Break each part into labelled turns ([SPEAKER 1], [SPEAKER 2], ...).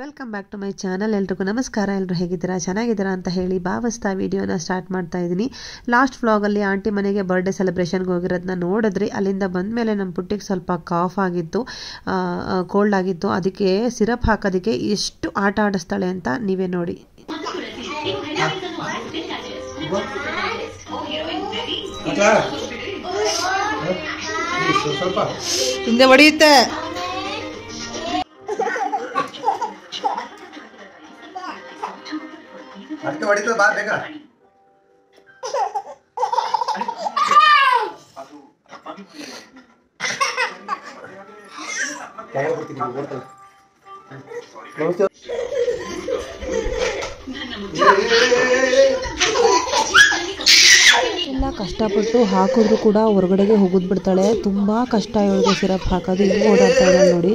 [SPEAKER 1] Welcome back to my channel ಎಲ್ರಿಗೂ ನಮಸ್ಕಾರ ಎಲ್ಲರೂ ಹೇಗಿದ್ದೀರಾ ಚೆನ್ನಾಗಿದ್ದೀರಾ ಅಂತ ಹೇಳಿ ಭಾವಿಸ್ತಾ ವಿಡಿಯೋನ ಸ್ಟಾರ್ಟ್ ಮಾಡ್ತಾ ಇದ್ದೀನಿ ಲಾಸ್ಟ್ ವ್ಲಾಗಲ್ಲಿ ಆಂಟಿ ಮನೆಗೆ ಬರ್ಡೇ ಸೆಲೆಬ್ರೇಷನ್ಗೆ ಹೋಗಿರೋದನ್ನ ನೋಡಿದ್ರಿ ಅಲ್ಲಿಂದ ಬಂದ ಮೇಲೆ ನಮ್ಮ ಪುಟ್ಟಿಗೆ ಸ್ವಲ್ಪ ಕಾಫ್ ಆಗಿತ್ತು ಕೋಲ್ಡ್ ಆಗಿತ್ತು ಅದಕ್ಕೆ ಸಿರಪ್ ಹಾಕೋದಕ್ಕೆ ಎಷ್ಟು ಆಟ ಆಡಿಸ್ತಾಳೆ ಅಂತ ನೀವೇ ನೋಡಿ ಹಿಂದೆ ಅಷ್ಟೇ ಹೊಡಿತದ ಬಾ ಬೇಗ ಎಲ್ಲ ಕಷ್ಟಪಟ್ಟು ಹಾಕಿದ್ರು ಕೂಡ ಹೊರಗಡೆಗೆ ಹೋಗುದ್ ಬಿಡ್ತಾಳೆ ತುಂಬಾ ಕಷ್ಟ ಇವಳಿಗೆ ಸಿರಪ್ ಹಾಕೋದು ಈಗ ಓಡಾಡ್ತಾಳೆ ನೋಡಿ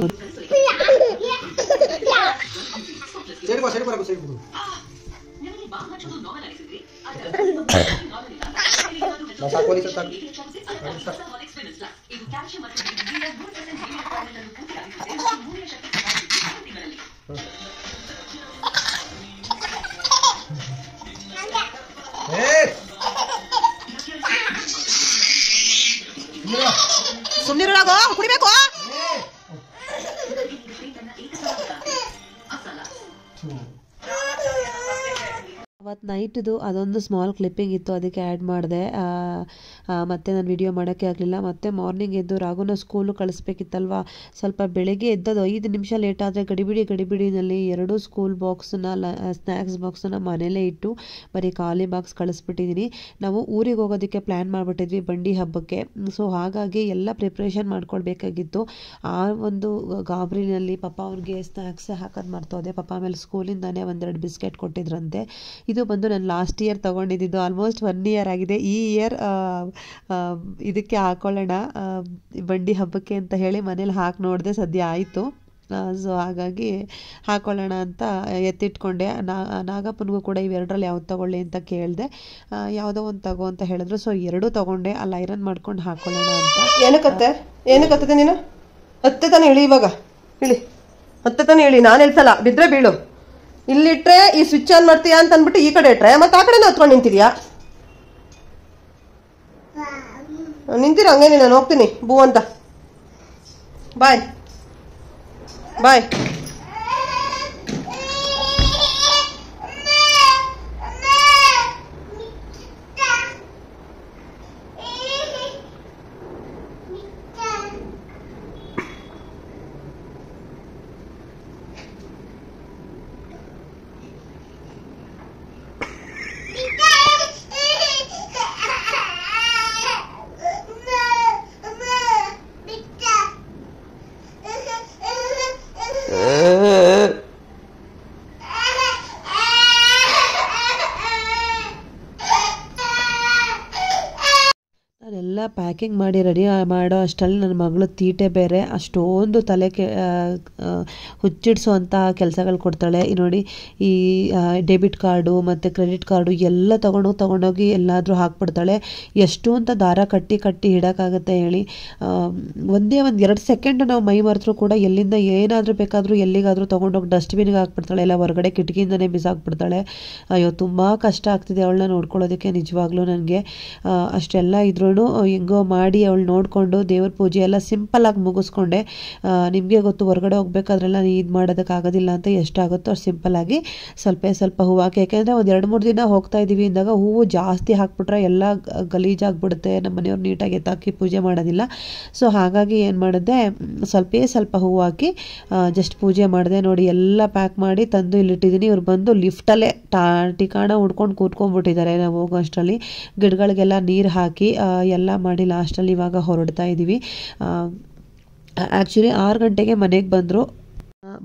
[SPEAKER 1] Masakulit sa tag. 숨내려라고 구리 뱉고 Two. ಮತ್ತು ನೈಟ್ದು ಅದೊಂದು ಸ್ಮಾಲ್ ಕ್ಲಿಪ್ಪಿಂಗ್ ಇತ್ತು ಅದಕ್ಕೆ ಆ್ಯಡ್ ಮಾಡಿದೆ ಮತ್ತು ನಾನು ವಿಡಿಯೋ ಮಾಡೋಕ್ಕೆ ಆಗಲಿಲ್ಲ ಮತ್ತು ಮಾರ್ನಿಂಗ್ ಎದ್ದು ರಾಘುನ ಸ್ಕೂಲು ಕಳಿಸ್ಬೇಕಿತ್ತಲ್ವ ಸ್ವಲ್ಪ ಬೆಳಗ್ಗೆ ಎದ್ದದು ಐದು ನಿಮಿಷ ಲೇಟ್ ಆದರೆ ಗಡಿಬಿಡಿ ಗಡಿಬಿಡಿನಲ್ಲಿ ಎರಡೂ ಸ್ಕೂಲ್ ಬಾಕ್ಸನ್ನ ಲ ಸ್ನ್ಯಾಕ್ಸ್ ಬಾಕ್ಸನ್ನ ಮನೇಲೇ ಇಟ್ಟು ಬರೀ ಖಾಲಿ ಬಾಕ್ಸ್ ಕಳಿಸ್ಬಿಟ್ಟಿದ್ದೀನಿ ನಾವು ಊರಿಗೆ ಹೋಗೋದಕ್ಕೆ ಪ್ಲ್ಯಾನ್ ಮಾಡಿಬಿಟ್ಟಿದ್ವಿ ಬಂಡಿ ಹಬ್ಬಕ್ಕೆ ಸೊ ಹಾಗಾಗಿ ಎಲ್ಲ ಪ್ರಿಪ್ರೇಷನ್ ಮಾಡ್ಕೊಳ್ಬೇಕಾಗಿತ್ತು ಆ ಒಂದು ಗಾಬರಿನಲ್ಲಿ ಪಪ್ಪ ಅವ್ರಿಗೆ ಸ್ನ್ಯಾಕ್ಸ್ ಹಾಕೋದು ಮರ್ತೋದೆ ಪಪ್ಪ ಆಮೇಲೆ ಸ್ಕೂಲಿಂದಾನೇ ಒಂದೆರಡು ಬಿಸ್ಕೆಟ್ ಕೊಟ್ಟಿದ್ರಂತೆ ಇದು ಇದು ಬಂದು ನಾನು ಲಾಸ್ಟ್ ಇಯರ್ ತೊಗೊಂಡಿದ್ದು ಆಲ್ಮೋಸ್ಟ್ ಒನ್ ಇಯರ್ ಆಗಿದೆ ಈ ಇಯರ್ ಇದಕ್ಕೆ ಹಾಕೊಳ್ಳೋಣ ಬಂಡಿ ಹಬ್ಬಕ್ಕೆ ಅಂತ ಹೇಳಿ ಮನೇಲಿ ಹಾಕಿ ನೋಡಿದೆ ಸದ್ಯ ಆಯಿತು ಸೊ ಹಾಗಾಗಿ ಹಾಕೊಳ್ಳೋಣ ಅಂತ ಎತ್ತಿಟ್ಕೊಂಡೆ ನಾಗಪ್ಪನಿಗೂ ಕೂಡ ಇವೆರಡರಲ್ಲಿ ಯಾವ್ದು ತೊಗೊಳ್ಳಿ ಅಂತ ಕೇಳಿದೆ ಯಾವುದೋ ಒಂದು ತಗೋ ಅಂತ ಹೇಳಿದ್ರು ಸೊ ಎರಡು ತೊಗೊಂಡೆ ಅಲ್ಲಿ ಐರನ್ ಮಾಡ್ಕೊಂಡು ಹಾಕೊಳ್ಳೋಣ ಅಂತ ಏನಕ್ಕೆ ಏನಕ್ಕೆ ನೀನು ಹತ್ತೆ ತಾನೇ ಇವಾಗ ಹೇಳಿ ಹತ್ತೆ ತಾನೇ ಇಳಿ ನಾನು ಹೇಳ್ತಲ್ಲ ಬಿದ್ದರೆ ಬೀಳು ಇಲ್ಲಿಟ್ರೆ ಈ ಸ್ವಿಚ್ ಆನ್ ಮಾಡ್ತೀಯಾ ಅಂತ ಅಂದ್ಬಿಟ್ಟು ಈ ಕಡೆ ಇಟ್ರೆ ಮತ್ತೆ ಆ ಕಡೆ ಹತ್ಕೊಂಡು ನಿಂತಿದ್ಯಾ ನಿಂತಿರ ಹಂಗೇನಿ ನಾನು ಹೋಗ್ತೀನಿ ಬೂ ಅಂತ ಬಾಯ್ ಬಾಯ್ ಪ್ಯಾಕಿಂಗ್ ಮಾಡಿ ರೆಡಿ ಮಾಡೋ ಅಷ್ಟರಲ್ಲಿ ನನ್ನ ಮಗಳು ತೀಟೆ ಬೇರೆ ಅಷ್ಟೊಂದು ತಲೆ ಕೆ ಹುಚ್ಚಿಡಿಸುವಂತಹ ಕೆಲಸಗಳು ಕೊಡ್ತಾಳೆ ಈ ನೋಡಿ ಈ ಡೆಬಿಟ್ ಕಾರ್ಡು ಮತ್ತು ಕ್ರೆಡಿಟ್ ಕಾರ್ಡು ಎಲ್ಲ ತೊಗೊಂಡೋಗಿ ತೊಗೊಂಡೋಗಿ ಎಲ್ಲಾದರೂ ಹಾಕ್ಬಿಡ್ತಾಳೆ ಎಷ್ಟು ಅಂತ ದಾರ ಕಟ್ಟಿ ಕಟ್ಟಿ ಇಡೋಕ್ಕಾಗುತ್ತೆ ಹೇಳಿ ಒಂದೇ ಒಂದು ಎರಡು ಸೆಕೆಂಡ್ ನಾವು ಮೈ ಮರೆತರೂ ಕೂಡ ಎಲ್ಲಿಂದ ಏನಾದರೂ ಬೇಕಾದರೂ ಎಲ್ಲಿಗಾದರೂ ತೊಗೊಂಡೋಗಿ ಡಸ್ಟ್ಬಿನ್ಗೆ ಹಾಕ್ಬಿಡ್ತಾಳೆ ಎಲ್ಲ ಹೊರಗಡೆ ಕಿಟಕಿಯಿಂದನೇ ಬಿಸಾಕ್ಬಿಡ್ತಾಳೆ ಅಯ್ಯೋ ತುಂಬ ಕಷ್ಟ ಆಗ್ತಿದೆ ಅವಳನ್ನ ನೋಡ್ಕೊಳ್ಳೋದಕ್ಕೆ ನಿಜವಾಗ್ಲೂ ನನಗೆ ಅಷ್ಟೆಲ್ಲ ಇದ್ರೂ ಹೆಂಗೋ ಮಾಡಿ ಅವಳು ನೋಡಿಕೊಂಡು ದೇವ್ರ ಪೂಜೆ ಎಲ್ಲ ಸಿಂಪಲ್ಲಾಗಿ ಮುಗಿಸ್ಕೊಂಡೆ ನಿಮಗೆ ಗೊತ್ತು ಹೊರಗಡೆ ಹೋಗ್ಬೇಕಾದ್ರೆಲ್ಲ ಇದು ಮಾಡೋದಕ್ಕಾಗೋದಿಲ್ಲ ಅಂತ ಎಷ್ಟಾಗುತ್ತೋ ಅಷ್ಟು ಸಿಂಪಲ್ಲಾಗಿ ಸ್ವಲ್ಪ ಸ್ವಲ್ಪ ಹೂವು ಹಾಕಿ ಯಾಕೆಂದರೆ ಒಂದು ಎರಡು ಮೂರು ದಿನ ಹೋಗ್ತಾ ಇದ್ದೀವಿ ಅಂದಾಗ ಹೂವು ಜಾಸ್ತಿ ಹಾಕ್ಬಿಟ್ರೆ ಎಲ್ಲ ಗಲೀಜಾಗ್ಬಿಡುತ್ತೆ ನಮ್ಮ ಮನೆಯವ್ರು ನೀಟಾಗಿ ಎತ್ತಾಕಿ ಪೂಜೆ ಮಾಡೋದಿಲ್ಲ ಸೊ ಹಾಗಾಗಿ ಏನು ಮಾಡಿದೆ ಸ್ವಲ್ಪ ಸ್ವಲ್ಪ ಹೂವು ಹಾಕಿ ಜಸ್ಟ್ ಪೂಜೆ ಮಾಡಿದೆ ನೋಡಿ ಎಲ್ಲ ಪ್ಯಾಕ್ ಮಾಡಿ ತಂದು ಇಲ್ಲಿಟ್ಟಿದ್ದೀನಿ ಇವ್ರು ಬಂದು ಲಿಫ್ಟಲ್ಲೇ ಟಾ ಟಿಕಾಣ ಉಡ್ಕೊಂಡು ಕೂತ್ಕೊಂಡ್ಬಿಟ್ಟಿದ್ದಾರೆ ನಾವು ಹೋಗೋ ಅಷ್ಟರಲ್ಲಿ ಗಿಡಗಳಿಗೆಲ್ಲ ನೀರು ಹಾಕಿ ಎಲ್ಲ ಮಾಡಿಲ್ಲ ಲಾಸ್ಟಲ್ಲಿ ಇವಾಗ ಹೊರಡ್ತಾ ಇದ್ದೀವಿ ಆ್ಯಕ್ಚುಲಿ ಆರು ಗಂಟೆಗೆ ಮನೆಗೆ ಬಂದರು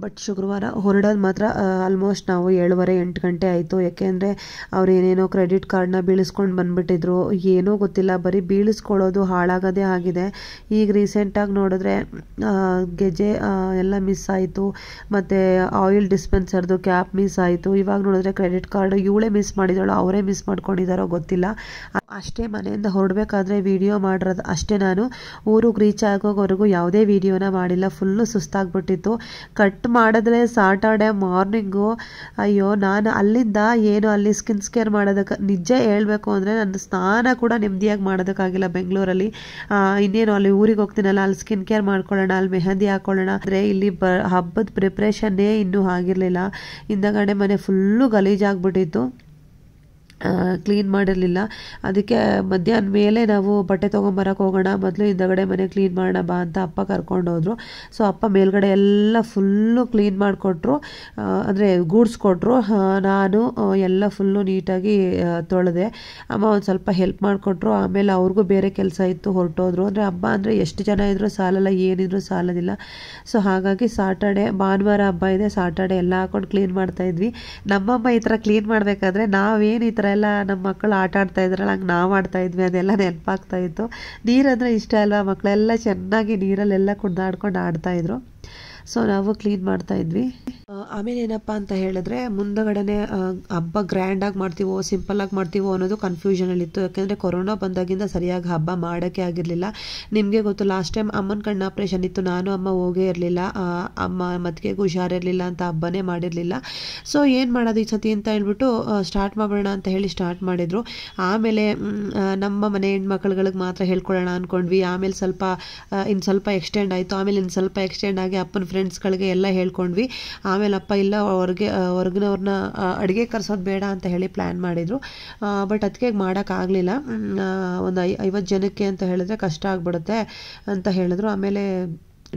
[SPEAKER 1] ಬಟ್ ಶುಕ್ರವಾರ ಹೊರಡೋದು ಮಾತ್ರ ಆಲ್ಮೋಸ್ಟ್ ನಾವು ಏಳುವರೆ ಎಂಟು ಗಂಟೆ ಆಯಿತು ಯಾಕೆಂದರೆ ಅವ್ರು ಏನೇನೋ ಕ್ರೆಡಿಟ್ ಕಾರ್ಡ್ನ ಬೀಳಿಸ್ಕೊಂಡು ಬಂದುಬಿಟ್ಟಿದ್ರು ಏನೂ ಗೊತ್ತಿಲ್ಲ ಬರೀ ಬೀಳಿಸ್ಕೊಳ್ಳೋದು ಹಾಳಾಗೋದೇ ಆಗಿದೆ ಈಗ ರೀಸೆಂಟಾಗಿ ನೋಡಿದ್ರೆ ಗೆಜೆ ಎಲ್ಲ ಮಿಸ್ ಆಯಿತು ಮತ್ತು ಆಯಿಲ್ ಡಿಸ್ಪೆನ್ಸರ್ದು ಕ್ಯಾಪ್ ಮಿಸ್ ಆಯಿತು ಇವಾಗ ನೋಡಿದ್ರೆ ಕ್ರೆಡಿಟ್ ಕಾರ್ಡ್ ಇವಳೇ ಮಿಸ್ ಮಾಡಿದಾಳೋ ಅವರೇ ಮಿಸ್ ಮಾಡ್ಕೊಂಡಿದ್ದಾರೋ ಗೊತ್ತಿಲ್ಲ ಅಷ್ಟೇ ಮನೆಯಿಂದ ಹೊರಡಬೇಕಾದ್ರೆ ವಿಡಿಯೋ ಮಾಡಿರೋದು ಅಷ್ಟೇ ನಾನು ಊರಿಗೆ ರೀಚ್ ಆಗೋವರೆಗೂ ಯಾವುದೇ ವಿಡಿಯೋನ ಮಾಡಿಲ್ಲ ಫುಲ್ಲು ಸುಸ್ತಾಗ್ಬಿಟ್ಟಿತ್ತು ಕಟ್ ಮಾಡಿದ್ರೆ ಸಾಟರ್ಡೆ ಮಾರ್ನಿಂಗು ಅಯ್ಯೋ ನಾನು ಅಲ್ಲಿಂದ ಏನು ಅಲ್ಲಿ ಸ್ಕಿನ್ ಸ್ಕೇರ್ ಮಾಡೋದಕ್ಕೆ ನಿಜ ಹೇಳಬೇಕು ಅಂದರೆ ನನ್ನ ಸ್ನಾನ ಕೂಡ ನೆಮ್ಮದಿಯಾಗಿ ಮಾಡೋದಕ್ಕಾಗಿಲ್ಲ ಬೆಂಗಳೂರಲ್ಲಿ ಇನ್ನೇನು ಅಲ್ಲಿ ಊರಿಗೆ ಹೋಗ್ತೀನಲ್ಲ ಅಲ್ಲಿ ಸ್ಕಿನ್ ಕೇರ್ ಮಾಡ್ಕೊಳ್ಳೋಣ ಅಲ್ಲಿ ಮೆಹಂದಿ ಹಾಕೊಳ್ಳೋಣ ಅಂದರೆ ಇಲ್ಲಿ ಬ ಹಬ್ಬದ ಪ್ರಿಪ್ರೇಷನ್ನೇ ಇನ್ನೂ ಆಗಿರಲಿಲ್ಲ ಹಿಂದಗಡೆ ಮನೆ ಫುಲ್ಲು ಗಲೀಜಾಗ್ಬಿಟ್ಟಿತ್ತು ಕ್ಲೀನ್ ಮಾಡಿರಲಿಲ್ಲ ಅದಕ್ಕೆ ಮಧ್ಯಾಹ್ನ ಮೇಲೆ ನಾವು ಬಟ್ಟೆ ತೊಗೊಂಬರಕ್ಕೆ ಹೋಗೋಣ ಮೊದಲು ಹಿಂದಗಡೆ ಮನೆ ಕ್ಲೀನ್ ಮಾಡೋಣ ಬಾ ಅಂತ ಅಪ್ಪ ಹೋದರು ಸೊ ಅಪ್ಪ ಮೇಲ್ಗಡೆ ಎಲ್ಲ ಫುಲ್ಲು ಕ್ಲೀನ್ ಮಾಡಿಕೊಟ್ರು ಅಂದರೆ ಗೂಡ್ಸ್ಕೊಟ್ರು ನಾನು ಎಲ್ಲ ಫುಲ್ಲು ನೀಟಾಗಿ ತೊಳೆದೆ ಅಮ್ಮ ಒಂದು ಸ್ವಲ್ಪ ಹೆಲ್ಪ್ ಮಾಡಿಕೊಟ್ರು ಆಮೇಲೆ ಅವ್ರಿಗೂ ಬೇರೆ ಕೆಲಸ ಇತ್ತು ಹೊರಟೋದ್ರು ಅಂದರೆ ಹಬ್ಬ ಅಂದರೆ ಎಷ್ಟು ಜನ ಇದ್ದರೂ ಸಾಲಲ್ಲ ಏನಿದ್ರು ಸಾಲೋದಿಲ್ಲ ಸೊ ಹಾಗಾಗಿ ಸಾಟರ್ಡೆ ಭಾನುವಾರ ಹಬ್ಬ ಇದೆ ಸಾಟರ್ಡೆ ಎಲ್ಲ ಹಾಕೊಂಡು ಕ್ಲೀನ್ ಮಾಡ್ತಾಯಿದ್ವಿ ನಮ್ಮಮ್ಮ ಈ ಥರ ಕ್ಲೀನ್ ಮಾಡಬೇಕಾದ್ರೆ ನಾವೇನು ಈ ಥರ ಎಲ್ಲ ನಮ್ಮ ಮಕ್ಕಳು ಆಟ ಆಡ್ತಾ ಇದ್ರಲ್ಲ ಹಂಗೆ ನಾವು ಆಡ್ತಾ ಇದ್ವಿ ಅದೆಲ್ಲ ನೆನಪಾಗ್ತಾ ಇತ್ತು ನೀರಂದರೆ ಇಷ್ಟ ಅಲ್ವಾ ಮಕ್ಕಳೆಲ್ಲ ಚೆನ್ನಾಗಿ ನೀರಲ್ಲೆಲ್ಲ ಕುಣಿದಾಡ್ಕೊಂಡು ಆಡ್ತಾಯಿದ್ರು ಸೊ ನಾವು ಕ್ಲೀನ್ ಮಾಡ್ತಾ ಇದ್ವಿ ಆಮೇಲೆ ಏನಪ್ಪ ಅಂತ ಹೇಳಿದ್ರೆ ಮುಂದಗಡೆ ಹಬ್ಬ ಗ್ರ್ಯಾಂಡಾಗಿ ಮಾಡ್ತೀವೋ ಆಗಿ ಮಾಡ್ತೀವೋ ಅನ್ನೋದು ಕನ್ಫ್ಯೂಷನಲ್ಲಿತ್ತು ಯಾಕೆಂದರೆ ಕೊರೋನಾ ಬಂದಾಗಿಂದ ಸರಿಯಾಗಿ ಹಬ್ಬ ಮಾಡೋಕ್ಕೆ ಆಗಿರಲಿಲ್ಲ ನಿಮಗೆ ಗೊತ್ತು ಲಾಸ್ಟ್ ಟೈಮ್ ಅಮ್ಮನ ಕಣ್ಣ ಆಪರೇಷನ್ ಇತ್ತು ನಾನು ಅಮ್ಮ ಹೋಗೇ ಇರಲಿಲ್ಲ ಅಮ್ಮ ಮತ್ತಿಗೆ ಹುಷಾರಿರ್ಲಿಲ್ಲ ಅಂತ ಹಬ್ಬನೇ ಮಾಡಿರಲಿಲ್ಲ ಸೊ ಏನು ಮಾಡೋದು ಈ ಸತಿ ಅಂತ ಹೇಳ್ಬಿಟ್ಟು ಸ್ಟಾರ್ಟ್ ಮಾಡೋಣ ಅಂತ ಹೇಳಿ ಸ್ಟಾರ್ಟ್ ಮಾಡಿದರು ಆಮೇಲೆ ನಮ್ಮ ಮನೆ ಹೆಣ್ಮಕ್ಳುಗಳಿಗೆ ಮಾತ್ರ ಹೇಳ್ಕೊಳ್ಳೋಣ ಅಂದ್ಕೊಂಡ್ವಿ ಆಮೇಲೆ ಸ್ವಲ್ಪ ಇನ್ನು ಸ್ವಲ್ಪ ಎಕ್ಸ್ಟೆಂಡ್ ಆಯಿತು ಆಮೇಲೆ ಇನ್ನು ಸ್ವಲ್ಪ ಎಕ್ಸ್ಟೆಂಡ್ ಆಗಿ ಅಪ್ಪನ ಫ್ರೆಂಡ್ಸ್ಗಳಿಗೆ ಎಲ್ಲ ಹೇಳ್ಕೊಂಡ್ವಿ ಆಮೇಲೆ ಅಪ್ಪ ಇಲ್ಲ ಹೊರಗೆ ಹೊರ್ಗಿನವ್ರನ್ನ ಅಡುಗೆ ಕರೆಸೋದು ಬೇಡ ಅಂತ ಹೇಳಿ ಪ್ಲ್ಯಾನ್ ಮಾಡಿದರು ಬಟ್ ಅದಕ್ಕೆ ಮಾಡೋಕ್ಕಾಗಲಿಲ್ಲ ಒಂದು ಐ ಐವತ್ತು ಜನಕ್ಕೆ ಅಂತ ಹೇಳಿದ್ರೆ ಕಷ್ಟ ಆಗಿಬಿಡುತ್ತೆ ಅಂತ ಹೇಳಿದ್ರು ಆಮೇಲೆ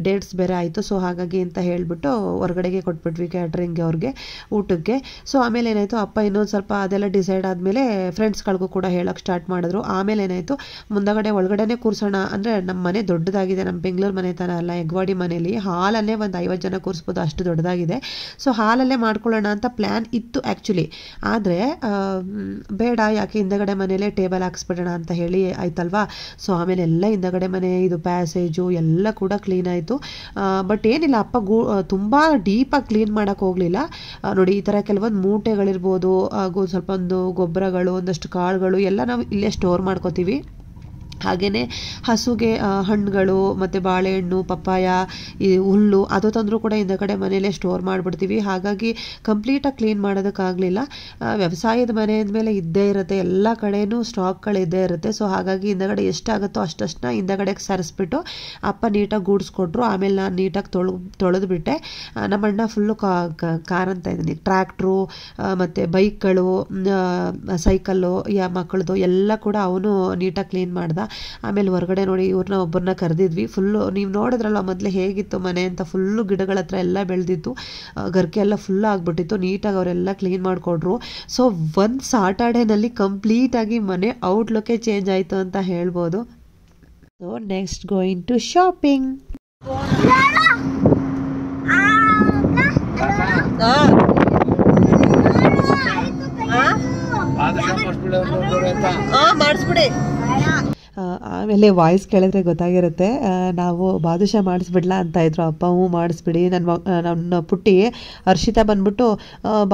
[SPEAKER 1] ಡೇಟ್ಸ್ ಬೇರೆ ಆಯಿತು ಸೊ ಹಾಗಾಗಿ ಅಂತ ಹೇಳಿಬಿಟ್ಟು ಹೊರಗಡೆಗೆ ಕೊಟ್ಬಿಟ್ವಿ ಕ್ಯಾಟ್ರಿಂಗ್ ಅವ್ರಿಗೆ ಊಟಕ್ಕೆ ಸೊ ಆಮೇಲೆ ಏನಾಯಿತು ಅಪ್ಪ ಇನ್ನೊಂದು ಸ್ವಲ್ಪ ಅದೆಲ್ಲ ಡಿಸೈಡ್ ಆದಮೇಲೆ ಫ್ರೆಂಡ್ಸ್ಗಳಿಗೂ ಕೂಡ ಹೇಳೋಕ್ಕೆ ಸ್ಟಾರ್ಟ್ ಮಾಡಿದ್ರು ಆಮೇಲೆ ಏನಾಯಿತು ಮುಂದಗಡೆ ಒಳಗಡೆನೇ ಕೂರಿಸೋಣ ಅಂದರೆ ನಮ್ಮ ಮನೆ ದೊಡ್ಡದಾಗಿದೆ ನಮ್ಮ ಬೆಂಗಳೂರು ಮನೆ ಥರ ಅಲ್ಲ ಎಗ್ವಾಡಿ ಮನೇಲಿ ಹಾಲಲ್ಲೇ ಒಂದು ಐವತ್ತು ಜನ ಕೂರಿಸ್ಬೋದು ಅಷ್ಟು ದೊಡ್ಡದಾಗಿದೆ ಸೊ ಹಾಲಲ್ಲೇ ಮಾಡ್ಕೊಳ್ಳೋಣ ಅಂತ ಪ್ಲ್ಯಾನ್ ಇತ್ತು ಆ್ಯಕ್ಚುಲಿ ಆದರೆ ಬೇಡ ಯಾಕೆ ಹಿಂದಗಡೆ ಮನೇಲೇ ಟೇಬಲ್ ಹಾಕ್ಸ್ಬಿಡೋಣ ಅಂತ ಹೇಳಿ ಆಯ್ತಲ್ವಾ ಸೊ ಆಮೇಲೆ ಎಲ್ಲ ಹಿಂದಗಡೆ ಮನೆ ಇದು ಪ್ಯಾಸೇಜು ಎಲ್ಲ ಕೂಡ ಕ್ಲೀನ್ ಆಯಿತು ಬಟ್ ಏನಿಲ್ಲ ಅಪ್ಪ ಗೂ ತುಂಬ ಡೀಪಾಗಿ ಕ್ಲೀನ್ ಮಾಡೋಕ್ಕೆ ಹೋಗಲಿಲ್ಲ ನೋಡಿ ಈ ಥರ ಕೆಲವೊಂದು ಮೂಟೆಗಳಿರ್ಬೋದು ಹಾಗೂ ಸ್ವಲ್ಪ ಒಂದು ಗೊಬ್ಬರಗಳು ಒಂದಷ್ಟು ಕಾಳುಗಳು ಎಲ್ಲ ನಾವು ಇಲ್ಲೇ ಸ್ಟೋರ್ ಮಾಡ್ಕೋತೀವಿ ಹಾಗೆಯೇ ಹಸುಗೆ ಹಣ್ಣುಗಳು ಮತ್ತು ಬಾಳೆಹಣ್ಣು ಪಪ್ಪಾಯ ಈ ಹುಲ್ಲು ಅದು ತಂದರೂ ಕೂಡ ಇಂದ ಕಡೆ ಮನೆಯಲ್ಲೇ ಸ್ಟೋರ್ ಮಾಡಿಬಿಡ್ತೀವಿ ಹಾಗಾಗಿ ಕಂಪ್ಲೀಟಾಗಿ ಕ್ಲೀನ್ ಮಾಡೋದಕ್ಕಾಗಲಿಲ್ಲ ವ್ಯವಸಾಯದ ಮನೆ ಮೇಲೆ ಇದ್ದೇ ಇರುತ್ತೆ ಎಲ್ಲ ಕಡೆಯೂ ಇದ್ದೇ ಇರುತ್ತೆ ಸೊ ಹಾಗಾಗಿ ಹಿಂದಗಡೆ ಎಷ್ಟಾಗುತ್ತೋ ಅಷ್ಟಷ್ಟನ್ನ ಹಿಂದಗಡೆಗೆ ಸರಿಸ್ಬಿಟ್ಟು ಅಪ್ಪ ನೀಟಾಗಿ ಗೂಡಿಸ್ಕೊಟ್ರು ಆಮೇಲೆ ನಾನು ನೀಟಾಗಿ ತೊಳೆದು ಬಿಟ್ಟೆ ನಮ್ಮ ಅಣ್ಣ ಫುಲ್ಲು ಕಾರ್ ಅಂತ ಇದ್ದೀನಿ ಟ್ರ್ಯಾಕ್ಟ್ರು ಮತ್ತು ಬೈಕ್ಗಳು ಸೈಕಲ್ಲು ಯಾ ಮಕ್ಕಳದು ಎಲ್ಲ ಕೂಡ ಅವನು ನೀಟಾಗಿ ಕ್ಲೀನ್ ಮಾಡ್ದ ಆಮೇಲೆ ಹೊರಗಡೆ ನೋಡಿ ಇವ್ರನ್ನ ಒಬ್ಬರನ್ನ ಕರೆದಿದ್ವಿ ಫುಲ್ಲು ನೀವು ನೋಡಿದ್ರಲ್ಲ ಮೊದಲೇ ಹೇಗಿತ್ತು ಮನೆ ಅಂತ ಫುಲ್ಲು ಗಿಡಗಳ ಹತ್ರ ಎಲ್ಲ ಬೆಳೆದಿತ್ತು ಗರ್ಕೆ ಎಲ್ಲ ಫುಲ್ ಆಗಿಬಿಟ್ಟಿತ್ತು ನೀಟಾಗಿ ಅವರೆಲ್ಲ ಕ್ಲೀನ್ ಮಾಡಿಕೊಡ್ರು ಸೊ ಒಂದು ಸಾಟರ್ಡೇನಲ್ಲಿ ಕಂಪ್ಲೀಟಾಗಿ ಮನೆ ಔಟ್ಲುಕ್ಕೆ ಚೇಂಜ್ ಆಯಿತು ಅಂತ ಹೇಳ್ಬೋದು so next going to shopping ಮಾಡಿಸ್ಬಿಡಿ ಆಮೇಲೆ ವಾಯ್ಸ್ ಕೇಳಿದ್ರೆ ಗೊತ್ತಾಗಿರುತ್ತೆ ನಾವು ಬಾದುಷ ಮಾಡಿಸ್ಬಿಡ್ಲಾ ಅಂತ ಇದ್ರು ಅಪ್ಪ ಹ್ಞೂ ಮಾಡಿಸ್ಬಿಡಿ ನನ್ನ ನನ್ನ ಪುಟ್ಟಿ ಅರ್ಷಿತಾ ಬಂದ್ಬಿಟ್ಟು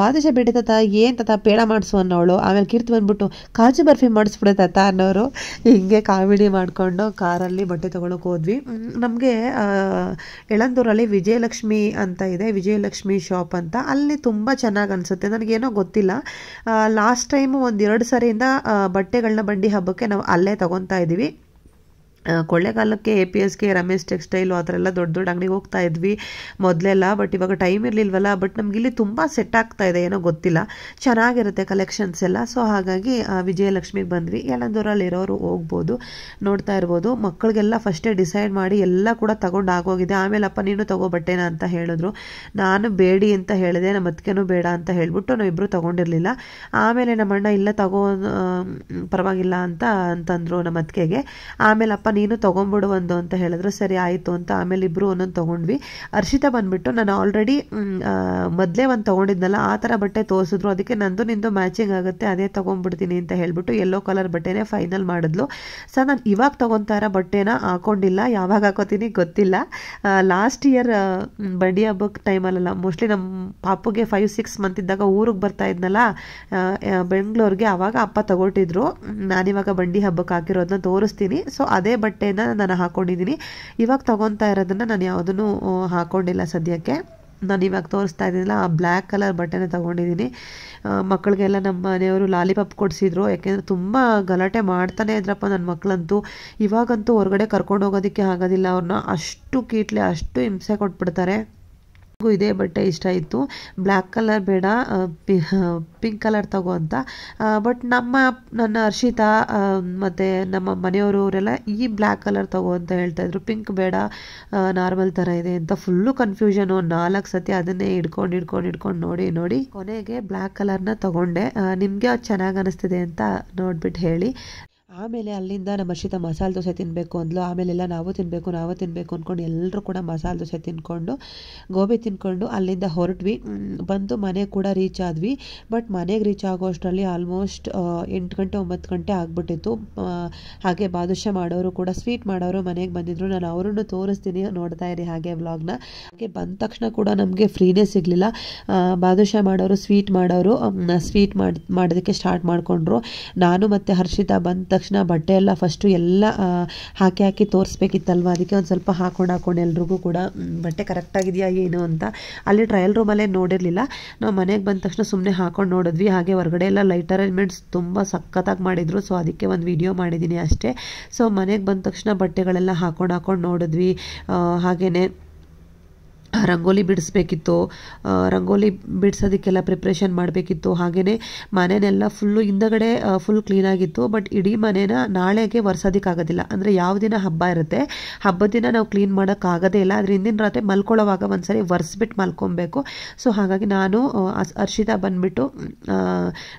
[SPEAKER 1] ಬಾದುಷಾ ಬಿಡಿ ತಾತ ಏನು ತಾತ ಪೇಡ ಮಾಡಿಸು ಅನ್ನೋಳು ಆಮೇಲೆ ಕೀರ್ತಿ ಬಂದ್ಬಿಟ್ಟು ಕಾಜು ಬರ್ಫಿ ಮಾಡಿಸ್ಬಿಡೆ ತಾತ ಅನ್ನೋರು ಹಿಂಗೆ ಕಾವಿಡಿ ಮಾಡಿಕೊಂಡು ಕಾರಲ್ಲಿ ಬಟ್ಟೆ ತೊಗೊಳಕ್ಕೆ ಹೋದ್ವಿ ನಮಗೆ ಎಳಂದೂರಲ್ಲಿ ವಿಜಯಲಕ್ಷ್ಮಿ ಅಂತ ಇದೆ ವಿಜಯಲಕ್ಷ್ಮಿ ಶಾಪ್ ಅಂತ ಅಲ್ಲಿ ತುಂಬ ಚೆನ್ನಾಗಿ ಅನಿಸುತ್ತೆ ನನಗೇನೋ ಗೊತ್ತಿಲ್ಲ ಲಾಸ್ಟ್ ಟೈಮು ಒಂದು ಎರಡು ಸರಿಯಿಂದ ಬಟ್ಟೆಗಳನ್ನ ಬಂಡಿ ಹಬ್ಬಕ್ಕೆ ನಾವು ಅಲ್ಲೇ ತೊಗೊತಾ DVD ಕೊಳ್ಳೆಗಾಲಕ್ಕೆ A P S K Ramesh textile ಆ ಥರ ಎಲ್ಲ ದೊಡ್ಡ ದೊಡ್ಡ ಅಂಗಡಿಗೆ ಹೋಗ್ತಾ ಇದ್ವಿ ಮೊದಲೆಲ್ಲ ಬಟ್ ಇವಾಗ ಟೈಮ್ ಇರಲಿಲ್ವಲ್ಲ ಬಟ್ ನಮ್ಗೆ ಇಲ್ಲಿ ತುಂಬ ಸೆಟ್ ಆಗ್ತಾ ಇದೆ ಏನೋ ಗೊತ್ತಿಲ್ಲ ಚೆನ್ನಾಗಿರುತ್ತೆ ಕಲೆಕ್ಷನ್ಸ್ ಎಲ್ಲ ಸೊ ಹಾಗಾಗಿ ವಿಜಯಲಕ್ಷ್ಮಿಗೆ ಬಂದ್ವಿ ಇರೋರು ಹೋಗ್ಬೋದು ನೋಡ್ತಾ ಇರ್ಬೋದು ಮಕ್ಕಳಿಗೆಲ್ಲ ಫಸ್ಟೇ ಡಿಸೈಡ್ ಮಾಡಿ ಎಲ್ಲ ಕೂಡ ತಗೊಂಡು ಆಗೋಗಿದೆ ಆಮೇಲೆ ಅಪ್ಪ ನೀನು ತಗೋ ಬಟ್ಟೆನ ಅಂತ ಹೇಳಿದ್ರು ನಾನು ಬೇಡಿ ಅಂತ ಹೇಳಿದೆ ನಮ್ಮ ಅದಕ್ಕೇನು ಬೇಡ ಅಂತ ಹೇಳಿಬಿಟ್ಟು ನಾವಿಬ್ಬರು ತಗೊಂಡಿರಲಿಲ್ಲ ಆಮೇಲೆ ನಮ್ಮಣ್ಣ ಇಲ್ಲ ತಗೋ ಪರವಾಗಿಲ್ಲ ಅಂತ ಅಂತಂದರು ನಮ್ಮ ಅದಕ್ಕೆಗೆ ಆಮೇಲೆ ಅಪ್ಪ ನೀನು ತೊಗೊಂಡ್ಬಿಡು ಒಂದು ಅಂತ ಹೇಳಿದ್ರು ಸರಿ ಆಯಿತು ಅಂತ ಆಮೇಲೆ ಇಬ್ಬರು ಒಂದೊಂದು ತೊಗೊಂಡ್ವಿ ಅರ್ಷಿತಾ ಬಂದ್ಬಿಟ್ಟು ನಾನು ಆಲ್ರೆಡಿ ಮೊದಲೇ ಒಂದು ತೊಗೊಂಡಿದ್ನಲ್ಲ ಆ ಥರ ಬಟ್ಟೆ ತೋರಿಸಿದ್ರು ಅದಕ್ಕೆ ನಂದು ನಿಂದು ಮ್ಯಾಚಿಂಗ್ ಆಗುತ್ತೆ ಅದೇ ತೊಗೊಂಡ್ಬಿಡ್ತೀನಿ ಅಂತ ಹೇಳ್ಬಿಟ್ಟು ಯೆಲ್ಲೋ ಕಲರ್ ಬಟ್ಟೆನೆ ಫೈನಲ್ ಮಾಡಿದ್ಲು ಸರ್ ನಾನು ಇವಾಗ ತೊಗೊತಾರ ಬಟ್ಟೆನ ಹಾಕೊಂಡಿಲ್ಲ ಯಾವಾಗ ಹಾಕೋತೀನಿ ಗೊತ್ತಿಲ್ಲ ಲಾಸ್ಟ್ ಇಯರ್ ಬಂಡಿ ಹಬ್ಬಕ್ಕೆ ಟೈಮಲ್ಲ ಮೋಸ್ಟ್ಲಿ ನಮ್ಮ ಪಾಪುಗೆ ಫೈವ್ ಸಿಕ್ಸ್ ಮಂತ್ ಇದ್ದಾಗ ಊರಿಗೆ ಬರ್ತಾ ಇದ್ನಲ್ಲ ಬೆಂಗಳೂರಿಗೆ ಆವಾಗ ಅಪ್ಪ ತಗೊಟ್ಟಿದ್ರು ನಾನಿವಾಗ ಬಂಡಿ ಹಬ್ಬಕ್ಕೆ ಹಾಕಿರೋದನ್ನ ತೋರಿಸ್ತೀನಿ ಸೊ ಅದೇ ಬಟ್ಟೆನ ನಾನು ಹಾಕ್ಕೊಂಡಿದ್ದೀನಿ ಇವಾಗ ತೊಗೊತಾ ಇರೋದನ್ನು ನಾನು ಯಾವುದನ್ನು ಹಾಕ್ಕೊಂಡಿಲ್ಲ ಸದ್ಯಕ್ಕೆ ನಾನು ಇವಾಗ ತೋರಿಸ್ತಾ ಇದ್ದೀನಲ್ಲ ಆ ಬ್ಲ್ಯಾಕ್ ಕಲರ್ ಬಟ್ಟೆನ ತೊಗೊಂಡಿದ್ದೀನಿ ಮಕ್ಕಳಿಗೆಲ್ಲ ನಮ್ಮ ಮನೆಯವರು ಲಾಲಿಪಾಪ್ ಕೊಡಿಸಿದ್ರು ಯಾಕೆಂದರೆ ತುಂಬ ಗಲಾಟೆ ಮಾಡ್ತಾನೆ ಇದ್ರಪ್ಪ ನನ್ನ ಮಕ್ಕಳಂತೂ ಇವಾಗಂತೂ ಹೊರಗಡೆ ಕರ್ಕೊಂಡು ಹೋಗೋದಕ್ಕೆ ಆಗೋದಿಲ್ಲ ಅವ್ರನ್ನ ಅಷ್ಟು ಕೀಟ್ಲೆ ಅಷ್ಟು ಹಿಂಸೆ ಕೊಟ್ಬಿಡ್ತಾರೆ ಇದೇ ಬಟ್ಟೆ ಇಷ್ಟ ಇತ್ತು ಬ್ಲ್ಯಾಕ್ ಕಲರ್ ಬೇಡ ಪಿಂಕ್ ಕಲರ್ ತಗೋ ಅಂತ ಬಟ್ ನಮ್ಮ ನನ್ನ ಅರ್ಷಿತಾ ಮತ್ತು ನಮ್ಮ ಮನೆಯವರು ಅವರೆಲ್ಲ ಈ ಬ್ಲ್ಯಾಕ್ ಕಲರ್ ತಗೋ ಅಂತ ಹೇಳ್ತಾ ಇದ್ರು ಪಿಂಕ್ ಬೇಡ ನಾರ್ಮಲ್ ಥರ ಇದೆ ಅಂತ ಫುಲ್ಲು ಕನ್ಫ್ಯೂಷನು ನಾಲ್ಕು ಸತಿ ಅದನ್ನೇ ಹಿಡ್ಕೊಂಡು ಹಿಡ್ಕೊಂಡು ಹಿಡ್ಕೊಂಡು ನೋಡಿ ನೋಡಿ ಕೊನೆಗೆ ಬ್ಲ್ಯಾಕ್ ಕಲರ್ನ ತಗೊಂಡೆ ನಿಮಗೆ ಅದು ಚೆನ್ನಾಗಿ ಅನಿಸ್ತಿದೆ ಅಂತ ನೋಡ್ಬಿಟ್ಟು ಹೇಳಿ ಆಮೇಲೆ ಅಲ್ಲಿಂದ ನಮ್ಮ ಹರ್ಷಿತ ಮಸಾಲೆ ದೋಸೆ ತಿನ್ನಬೇಕು ಅಂದ್ಲು ಆಮೇಲೆಲ್ಲ ನಾವು ತಿನ್ನಬೇಕು ನಾವು ತಿನ್ನಬೇಕು ಅಂದ್ಕೊಂಡು ಎಲ್ಲರೂ ಕೂಡ ಮಸಾಲೆ ದೋಸೆ ತಿನ್ಕೊಂಡು ಗೋಬಿ ತಿನ್ಕೊಂಡು ಅಲ್ಲಿಂದ ಹೊರಟ್ವಿ ಬಂದು ಮನೆಗೆ ಕೂಡ ರೀಚ್ ಆದ್ವಿ ಬಟ್ ಮನೆಗೆ ರೀಚ್ ಆಗೋ ಅಷ್ಟರಲ್ಲಿ ಆಲ್ಮೋಸ್ಟ್ ಎಂಟು ಗಂಟೆ ಒಂಬತ್ತು ಗಂಟೆ ಆಗಿಬಿಟ್ಟಿತ್ತು ಹಾಗೆ ಬಾದುಷ್ಯ ಮಾಡೋರು ಕೂಡ ಸ್ವೀಟ್ ಮಾಡೋರು ಮನೆಗೆ ಬಂದಿದ್ರು ನಾನು ಅವರನ್ನು ತೋರಿಸ್ತೀನಿ ನೋಡ್ತಾ ಇರಿ ಹಾಗೆ ವ್ಲಾಗ್ನ ಹಾಗೆ ಬಂದ ತಕ್ಷಣ ಕೂಡ ನಮಗೆ ಫ್ರೀನೇ ಸಿಗಲಿಲ್ಲ ಬಾದುಷ ಮಾಡೋರು ಸ್ವೀಟ್ ಮಾಡೋರು ಸ್ವೀಟ್ ಮಾಡಿ ಮಾಡೋದಕ್ಕೆ ಸ್ಟಾರ್ಟ್ ಮಾಡಿಕೊಂಡ್ರು ನಾನು ಮತ್ತು ಹರ್ಷಿತಾ ಬಂದ ತಕ್ಷಣ ತಕ್ಷಣ ಬಟ್ಟೆ ಎಲ್ಲ ಫಸ್ಟು ಎಲ್ಲ ಹಾಕಿ ಹಾಕಿ ತೋರಿಸ್ಬೇಕಿತ್ತಲ್ವ ಅದಕ್ಕೆ ಒಂದು ಸ್ವಲ್ಪ ಹಾಕೊಂಡು ಹಾಕೊಂಡು ಎಲ್ರಿಗೂ ಕೂಡ ಬಟ್ಟೆ ಕರೆಕ್ಟಾಗಿದೆಯಾ ಏನು ಅಂತ ಅಲ್ಲಿ ಟ್ರಯಲ್ ರೂಮಲ್ಲೇ ನೋಡಿರಲಿಲ್ಲ ನಾವು ಮನೆಗೆ ಬಂದ ತಕ್ಷಣ ಸುಮ್ಮನೆ ಹಾಕೊಂಡು ನೋಡಿದ್ವಿ ಹಾಗೆ ಹೊರಗಡೆ ಎಲ್ಲ ಲೈಟ್ ಅರೇಂಜ್ಮೆಂಟ್ಸ್ ತುಂಬ ಸಖತ್ತಾಗಿ ಮಾಡಿದರು ಸೊ ಅದಕ್ಕೆ ಒಂದು ವಿಡಿಯೋ ಮಾಡಿದ್ದೀನಿ ಅಷ್ಟೇ ಸೊ ಮನೆಗೆ ಬಂದ ತಕ್ಷಣ ಬಟ್ಟೆಗಳೆಲ್ಲ ಹಾಕೊಂಡು ಹಾಕೊಂಡು ನೋಡಿದ್ವಿ ಹಾಗೆಯೇ ರಂಗೋಲಿ ಬಿಡಿಸ್ಬೇಕಿತ್ತು ರಂಗೋಲಿ ಬಿಡಿಸೋದಕ್ಕೆಲ್ಲ ಪ್ರಿಪ್ರೇಷನ್ ಮಾಡಬೇಕಿತ್ತು ಹಾಗೆಯೇ ಮನೆಯೆಲ್ಲ ಫುಲ್ಲು ಹಿಂದಗಡೆ ಫುಲ್ ಕ್ಲೀನಾಗಿತ್ತು ಬಟ್ ಇಡೀ ಮನೇನ ನಾಳೆಗೆ ಒರೆಸೋದಕ್ಕಾಗೋದಿಲ್ಲ ಅಂದರೆ ಯಾವ ದಿನ ಹಬ್ಬ ಇರುತ್ತೆ ಹಬ್ಬದ ದಿನ ನಾವು ಕ್ಲೀನ್ ಮಾಡೋಕ್ಕಾಗೋದೇ ಇಲ್ಲ ಆದರೆ ಹಿಂದಿನ ರಾತ್ರಿ ಮಲ್ಕೊಳ್ಳೋವಾಗ ಒಂದ್ಸರಿ ಒರೆಸ್ಬಿಟ್ಟು ಮಲ್ಕೊಬೇಕು ಸೊ ಹಾಗಾಗಿ ನಾನು ಅರ್ಷಿತ ಬಂದುಬಿಟ್ಟು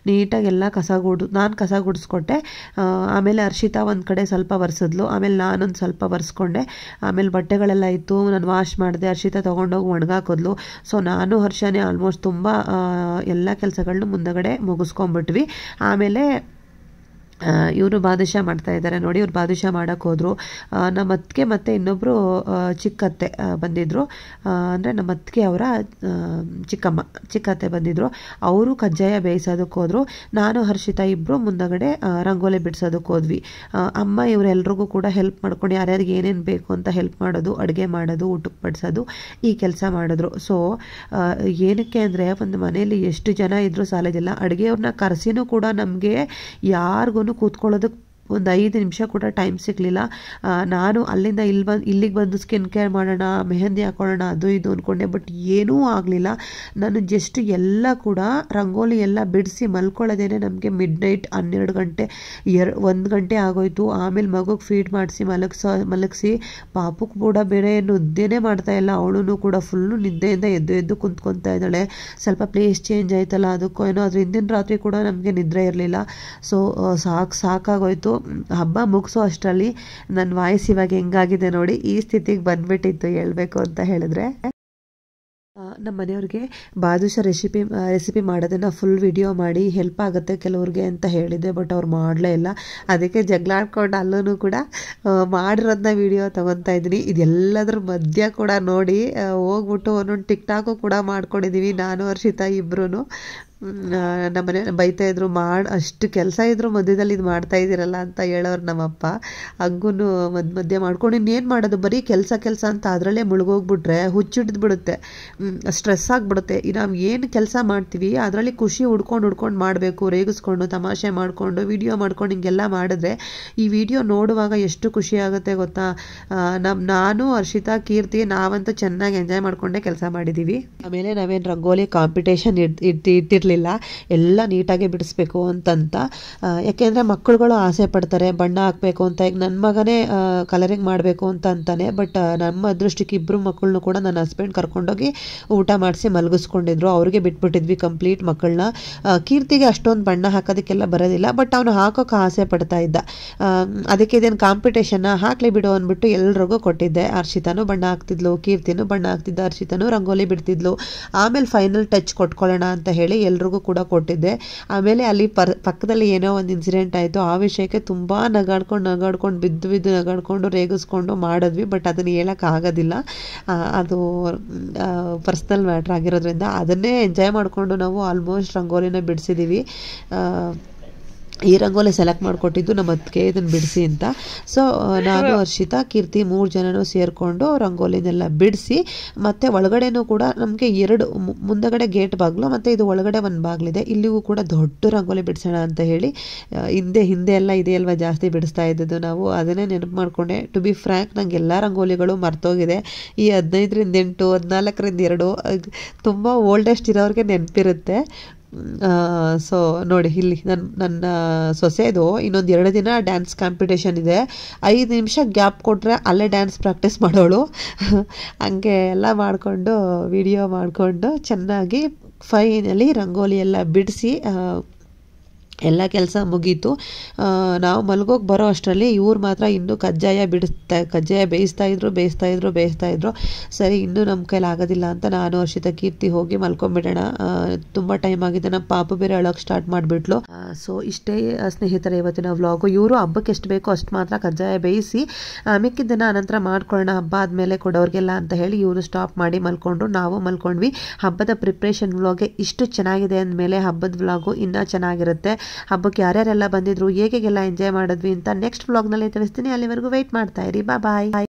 [SPEAKER 1] ನೀಟಾಗಿ ಎಲ್ಲ ಕಸ ಗುಡ್ ನಾನು ಕಸ ಗುಡಿಸ್ಕೊಟ್ಟೆ ಆಮೇಲೆ ಅರ್ಷಿತಾ ಒಂದು ಕಡೆ ಸ್ವಲ್ಪ ಒರೆಸಿದ್ಲು ಆಮೇಲೆ ನಾನೊಂದು ಸ್ವಲ್ಪ ಒರೆಸ್ಕೊಂಡೆ ಆಮೇಲೆ ಬಟ್ಟೆಗಳೆಲ್ಲ ಇತ್ತು ನಾನು ವಾಶ್ ಮಾಡಿದೆ ಅರ್ಷಿತ ತೊಗೊಂಡು ತೊಗೊಂಡೋಗಿ ಒಣಗಾಕೋದ್ಲು ಸೊ ನಾನು ಹರ್ಷನೇ ಆಲ್ಮೋಸ್ಟ್ ತುಂಬ ಎಲ್ಲ ಕೆಲಸಗಳನ್ನ ಮುಂದಗಡೆ ಮುಗಿಸ್ಕೊಂಬಿಟ್ವಿ ಆಮೇಲೆ ಇವರು ಬಾದುಷಾ ಮಾಡ್ತಾ ಇದ್ದಾರೆ ನೋಡಿ ಇವ್ರು ಬಾದುಷಾ ಮಾಡೋಕ್ಕೆ ಹೋದರು ನಮ್ಮ ಅತ್ತಿಗೆ ಮತ್ತು ಇನ್ನೊಬ್ಬರು ಚಿಕ್ಕತ್ತೆ ಬಂದಿದ್ದರು ಅಂದರೆ ನಮ್ಮ ಅತ್ತಿಗೆ ಅವರ ಚಿಕ್ಕಮ್ಮ ಚಿಕ್ಕತ್ತೆ ಬಂದಿದ್ದರು ಅವರು ಕಜ್ಜಾಯ ಬೇಯಿಸೋದಕ್ಕೆ ಹೋದರು ನಾನು ಹರ್ಷಿತಾ ಇಬ್ಬರು ಮುಂದಗಡೆ ರಂಗೋಲಿ ಬಿಡಿಸೋದಕ್ಕೆ ಹೋದ್ವಿ ಅಮ್ಮ ಇವರೆಲ್ಲರಿಗೂ ಕೂಡ ಹೆಲ್ಪ್ ಮಾಡ್ಕೊಂಡು ಯಾರ್ಯಾರಿಗೆ ಏನೇನು ಬೇಕು ಅಂತ ಹೆಲ್ಪ್ ಮಾಡೋದು ಅಡುಗೆ ಮಾಡೋದು ಊಟಕ್ಕೆ ಪಡಿಸೋದು ಈ ಕೆಲಸ ಮಾಡಿದ್ರು ಸೊ ಏನಕ್ಕೆ ಅಂದರೆ ಒಂದು ಮನೆಯಲ್ಲಿ ಎಷ್ಟು ಜನ ಇದ್ದರೂ ಸಾಲದಿಲ್ಲ ಅಡುಗೆಯವ್ರನ್ನ ಕರೆಸಿನೂ ಕೂಡ ನಮಗೆ ಯಾರಿಗೂ ಕೂತ್ಕೊಳ್ಳೋದಕ್ಕೆ ಒಂದು ಐದು ನಿಮಿಷ ಕೂಡ ಟೈಮ್ ಸಿಗಲಿಲ್ಲ ನಾನು ಅಲ್ಲಿಂದ ಇಲ್ಲಿ ಬಂದು ಇಲ್ಲಿಗೆ ಬಂದು ಸ್ಕಿನ್ ಕೇರ್ ಮಾಡೋಣ ಮೆಹಂದಿ ಹಾಕೊಳ್ಳೋಣ ಅದು ಇದು ಅಂದ್ಕೊಂಡೆ ಬಟ್ ಏನೂ ಆಗಲಿಲ್ಲ ನಾನು ಜಸ್ಟ್ ಎಲ್ಲ ಕೂಡ ರಂಗೋಲಿ ಎಲ್ಲ ಬಿಡಿಸಿ ಮಲ್ಕೊಳ್ಳೋದೇನೆ ನಮಗೆ ಮಿಡ್ ನೈಟ್ ಹನ್ನೆರಡು ಗಂಟೆ ಎರಡು ಒಂದು ಗಂಟೆ ಆಗೋಯ್ತು ಆಮೇಲೆ ಮಗುಗೆ ಫೀಡ್ ಮಾಡಿಸಿ ಮಲಗಿಸ ಮಲಗಿಸಿ ಪಾಪಕ್ಕೆ ಕೂಡ ಬೇರೆ ನಿದ್ದೆನೇ ಮಾಡ್ತಾಯಿಲ್ಲ ಅವಳು ಕೂಡ ಫುಲ್ಲು ನಿದ್ದೆಯಿಂದ ಎದ್ದು ಎದ್ದು ಕುಂತ್ಕೊತಾ ಇದ್ದಾಳೆ ಸ್ವಲ್ಪ ಪ್ಲೇಸ್ ಚೇಂಜ್ ಆಯ್ತಲ್ಲ ಅದಕ್ಕೂ ಏನೋ ಅದ್ರ ಹಿಂದಿನ ರಾತ್ರಿ ಕೂಡ ನಮಗೆ ನಿದ್ರೆ ಇರಲಿಲ್ಲ ಸೊ ಸಾಕು ಸಾಕಾಗೋಯ್ತು ಹಬ್ಬ ಮುಗಿಸೋ ಅಷ್ಟರಲ್ಲಿ ನನ್ನ ವಾಯ್ಸ್ ಇವಾಗ ಹೆಂಗಾಗಿದೆ ನೋಡಿ ಈ ಸ್ಥಿತಿಗೆ ಬಂದ್ಬಿಟ್ಟಿತ್ತು ಹೇಳಬೇಕು ಅಂತ ಹೇಳಿದ್ರೆ ನಮ್ಮ ಮನೆಯವ್ರಿಗೆ ಬಾದುಷಾ ರೆಸಿಪಿ ರೆಸಿಪಿ ಮಾಡೋದನ್ನು ಫುಲ್ ವಿಡಿಯೋ ಮಾಡಿ ಹೆಲ್ಪ್ ಆಗುತ್ತೆ ಕೆಲವ್ರಿಗೆ ಅಂತ ಹೇಳಿದ್ದೆ ಬಟ್ ಅವ್ರು ಮಾಡಲೇ ಇಲ್ಲ ಅದಕ್ಕೆ ಜಗಳಾಡ್ಕೊಂಡು ಅಲ್ಲೂ ಕೂಡ ಮಾಡಿರೋದನ್ನ ವಿಡಿಯೋ ತೊಗೊತಾ ಇದ್ದೀನಿ ಇದೆಲ್ಲದ್ರ ಮಧ್ಯ ಕೂಡ ನೋಡಿ ಹೋಗ್ಬಿಟ್ಟು ಒಂದೊಂದು ಟಿಕ್ ಟಾಕು ಕೂಡ ಮಾಡ್ಕೊಂಡಿದ್ದೀವಿ ನಾನು ಹರ್ಷಿತಾ ಇಬ್ಬರೂ ನಮ್ಮ ಮನೆಯಲ್ಲಿ ಬೈತಾ ಇದ್ರು ಮಾಡಿ ಅಷ್ಟು ಕೆಲಸ ಇದ್ರು ಮಧ್ಯದಲ್ಲಿ ಇದು ಮಾಡ್ತಾ ಇದ್ದೀರಲ್ಲ ಅಂತ ಹೇಳೋರು ನಮ್ಮಪ್ಪ ಹಂಗೂ ಮಧ್ಯ ಮಧ್ಯೆ ಮಾಡ್ಕೊಂಡು ಇನ್ನೇನು ಮಾಡೋದು ಬರೀ ಕೆಲಸ ಕೆಲಸ ಅಂತ ಅದರಲ್ಲೇ ಮುಳುಗೋಗ್ಬಿಟ್ರೆ ಹುಚ್ಚಿಡ್ದು ಬಿಡುತ್ತೆ ಸ್ಟ್ರೆಸ್ ಆಗಿಬಿಡುತ್ತೆ ನಾವು ಏನು ಕೆಲಸ ಮಾಡ್ತೀವಿ ಅದರಲ್ಲಿ ಖುಷಿ ಹುಡ್ಕೊಂಡು ಹುಡ್ಕೊಂಡು ಮಾಡಬೇಕು ರೇಗಿಸ್ಕೊಂಡು ತಮಾಷೆ ಮಾಡಿಕೊಂಡು ವಿಡಿಯೋ ಮಾಡ್ಕೊಂಡು ಹಿಂಗೆಲ್ಲ ಮಾಡಿದ್ರೆ ಈ ವಿಡಿಯೋ ನೋಡುವಾಗ ಎಷ್ಟು ಖುಷಿ ಆಗುತ್ತೆ ಗೊತ್ತಾ ನಮ್ಮ ನಾನು ಅರ್ಷಿತಾ ಕೀರ್ತಿ ನಾವಂತೂ ಚೆನ್ನಾಗಿ ಎಂಜಾಯ್ ಮಾಡಿಕೊಂಡೇ ಕೆಲಸ ಮಾಡಿದ್ದೀವಿ ಆಮೇಲೆ ನಾವೇನು ರಂಗೋಲಿ ಕಾಂಪಿಟೇಷನ್ ಇರ್ತಿ ಇಟ್ಟಿರ್ಲಿಲ್ಲ ಇರಲಿಲ್ಲ ಎಲ್ಲ ನೀಟಾಗಿ ಬಿಡಿಸ್ಬೇಕು ಅಂತಂತ ಯಾಕೆಂದರೆ ಮಕ್ಕಳುಗಳು ಆಸೆ ಪಡ್ತಾರೆ ಬಣ್ಣ ಹಾಕಬೇಕು ಅಂತ ಈಗ ನನ್ನ ಮಗನೇ ಕಲರಿಂಗ್ ಮಾಡಬೇಕು ಅಂತ ಅಂತಾನೆ ಬಟ್ ನಮ್ಮ ಅದೃಷ್ಟಕ್ಕೆ ಇಬ್ಬರು ಮಕ್ಕಳನ್ನು ಕೂಡ ನನ್ನ ಹಸ್ಬೆಂಡ್ ಕರ್ಕೊಂಡೋಗಿ ಊಟ ಮಾಡಿಸಿ ಮಲಗಿಸ್ಕೊಂಡಿದ್ರು ಅವ್ರಿಗೆ ಬಿಟ್ಬಿಟ್ಟಿದ್ವಿ ಕಂಪ್ಲೀಟ್ ಮಕ್ಕಳನ್ನ ಕೀರ್ತಿಗೆ ಅಷ್ಟೊಂದು ಬಣ್ಣ ಹಾಕೋದಕ್ಕೆಲ್ಲ ಬರೋದಿಲ್ಲ ಬಟ್ ಅವನು ಹಾಕೋಕೆ ಆಸೆ ಪಡ್ತಾ ಇದ್ದ ಅದಕ್ಕೆ ಇದೇನು ಕಾಂಪಿಟೇಷನ್ನ ಹಾಕಲಿ ಬಿಡು ಅಂದ್ಬಿಟ್ಟು ಎಲ್ರಿಗೂ ಕೊಟ್ಟಿದ್ದೆ ಅರ್ಷಿತಾನು ಬಣ್ಣ ಹಾಕ್ತಿದ್ಲು ಕೀರ್ತಿನೂ ಬಣ್ಣ ಹಾಕ್ತಿದ್ದ ಅರ್ಷಿತಾನು ರಂಗೋಲಿ ಬಿಡ್ತಿದ್ಲು ಆಮೇಲೆ ಫೈನಲ್ ಟಚ್ ಕೊಟ್ಕೊಳ್ಳೋಣ ಅಂತ ಹೇಳಿ ಎಲ್ಲ ಎಲ್ರಿಗೂ ಕೂಡ ಕೊಟ್ಟಿದ್ದೆ ಆಮೇಲೆ ಅಲ್ಲಿ ಪರ್ ಪಕ್ಕದಲ್ಲಿ ಏನೋ ಒಂದು ಇನ್ಸಿಡೆಂಟ್ ಆಯಿತು ಆ ವಿಷಯಕ್ಕೆ ತುಂಬ ನಗಾಡ್ಕೊಂಡು ನಗಾಡ್ಕೊಂಡು ಬಿದ್ದು ಬಿದ್ದು ನಗಾಡ್ಕೊಂಡು ರೇಗಿಸ್ಕೊಂಡು ಮಾಡಿದ್ವಿ ಬಟ್ ಅದನ್ನು ಹೇಳೋಕ್ಕಾಗೋದಿಲ್ಲ ಅದು ಪರ್ಸ್ನಲ್ ಮ್ಯಾಟ್ರ್ ಆಗಿರೋದ್ರಿಂದ ಅದನ್ನೇ ಎಂಜಾಯ್ ಮಾಡಿಕೊಂಡು ನಾವು ಆಲ್ಮೋಸ್ಟ್ ರಂಗೋಲಿನ ಬಿಡಿಸಿದ್ದೀವಿ ಈ ರಂಗೋಲಿ ಸೆಲೆಕ್ಟ್ ಮಾಡಿಕೊಟ್ಟಿದ್ದು ನಮ್ಮ ಅದಕ್ಕೆ ಇದನ್ನು ಬಿಡಿಸಿ ಅಂತ ಸೊ ನಾನು ಹರ್ಷಿತಾ ಕೀರ್ತಿ ಮೂರು ಜನನೂ ಸೇರಿಕೊಂಡು ರಂಗೋಲಿನೆಲ್ಲ ಬಿಡಿಸಿ ಮತ್ತು ಒಳಗಡೆನೂ ಕೂಡ ನಮಗೆ ಎರಡು ಮುಂದಗಡೆ ಗೇಟ್ ಬಾಗಿಲು ಮತ್ತು ಇದು ಒಳಗಡೆ ಒಂದು ಬಾಗಿಲಿದೆ ಇಲ್ಲಿಗೂ ಕೂಡ ದೊಡ್ಡ ರಂಗೋಲಿ ಬಿಡಿಸೋಣ ಅಂತ ಹೇಳಿ ಹಿಂದೆ ಹಿಂದೆ ಎಲ್ಲ ಇದೆ ಅಲ್ವಾ ಜಾಸ್ತಿ ಬಿಡಿಸ್ತಾ ಇದ್ದದ್ದು ನಾವು ಅದನ್ನೇ ನೆನಪು ಮಾಡಿಕೊಂಡೆ ಟು ಬಿ ಫ್ರ್ಯಾಂಕ್ ನಂಗೆ ಎಲ್ಲ ರಂಗೋಲಿಗಳು ಮರ್ತೋಗಿದೆ ಈ ಹದಿನೈದರಿಂದ ಎಂಟು ಹದಿನಾಲ್ಕರಿಂದ ಎರಡು ತುಂಬ ಓಲ್ಡೆಸ್ಟ್ ಇರೋರಿಗೆ ನೆನಪಿರುತ್ತೆ ಸೊ ನೋಡಿ ಇಲ್ಲಿ ನನ್ನ ನನ್ನ ಸೊಸೆದು ಇನ್ನೊಂದು ಎರಡು ದಿನ ಡ್ಯಾನ್ಸ್ ಕಾಂಪಿಟೇಷನ್ ಇದೆ ಐದು ನಿಮಿಷ ಗ್ಯಾಪ್ ಕೊಟ್ಟರೆ ಅಲ್ಲೇ ಡ್ಯಾನ್ಸ್ ಪ್ರಾಕ್ಟೀಸ್ ಮಾಡೋಳು ಹಂಗೆ ಎಲ್ಲ ಮಾಡಿಕೊಂಡು ವಿಡಿಯೋ ಮಾಡಿಕೊಂಡು ಚೆನ್ನಾಗಿ ಫೈನಲಿ ರಂಗೋಲಿ ಎಲ್ಲ ಬಿಡಿಸಿ ಎಲ್ಲ ಕೆಲಸ ಮುಗೀತು ನಾವು ಮಲಗೋಗಿ ಬರೋ ಅಷ್ಟರಲ್ಲಿ ಇವ್ರು ಮಾತ್ರ ಇನ್ನೂ ಕಜ್ಜಾಯ ಬಿಡಿಸ್ತಾ ಕಜ್ಜಾಯ ಬೇಯಿಸ್ತಾ ಇದ್ರು ಬೇಯಿಸ್ತಾ ಇದ್ರು ಬೇಯಿಸ್ತಾ ಇದ್ರು ಸರಿ ಇನ್ನೂ ನಮ್ಮ ಕೈಲಿ ಆಗೋದಿಲ್ಲ ಅಂತ ನಾನು ಹರ್ಷಿತ ಕೀರ್ತಿ ಹೋಗಿ ಮಲ್ಕೊಂಬಿಡೋಣ ತುಂಬ ಟೈಮ್ ಆಗಿದೆ ನಮ್ಮ ಪಾಪ ಬೇರೆ ಅಳೋಕೆ ಸ್ಟಾರ್ಟ್ ಮಾಡಿಬಿಟ್ಲು ಸೊ ಇಷ್ಟೇ ಸ್ನೇಹಿತರ ಇವತ್ತಿನ ವ್ಲಾಗು ಇವರು ಹಬ್ಬಕ್ಕೆ ಎಷ್ಟು ಬೇಕೋ ಅಷ್ಟು ಮಾತ್ರ ಕಜ್ಜಾಯ ಬೇಯಿಸಿ ಮಿಕ್ಕಿದ್ದನ್ನು ಅನಂತರ ಮಾಡ್ಕೊಳ್ಳೋಣ ಹಬ್ಬ ಆದಮೇಲೆ ಕೊಡೋರಿಗೆಲ್ಲ ಅಂತ ಹೇಳಿ ಇವರು ಸ್ಟಾಪ್ ಮಾಡಿ ಮಲ್ಕೊಂಡ್ರು ನಾವು ಮಲ್ಕೊಂಡ್ವಿ ಹಬ್ಬದ ಪ್ರಿಪ್ರೇಷನ್ ವ್ಲಾಗೆ ಇಷ್ಟು ಚೆನ್ನಾಗಿದೆ ಅಂದಮೇಲೆ ಹಬ್ಬದ ವ್ಲಾಗು ಇನ್ನೂ ಚೆನ್ನಾಗಿರುತ್ತೆ ಹಬ್ಬಕ್ಕೆ ಯಾರ್ಯಾರೆಲ್ಲ ಬಂದಿದ್ರು ಹೇಗೆಲ್ಲ ಎಂಜಾಯ್ ಮಾಡಿದ್ವಿ ಅಂತ ನೆಕ್ಸ್ಟ್ ಬ್ಲಾಗ್ ನಲ್ಲಿ ತಿಳಿಸ್ತೀನಿ ಅಲ್ಲಿವರೆಗೂ ವೆಯ್ಟ್ ಮಾಡ್ತಾ ಇರಿ ಬಾಯ್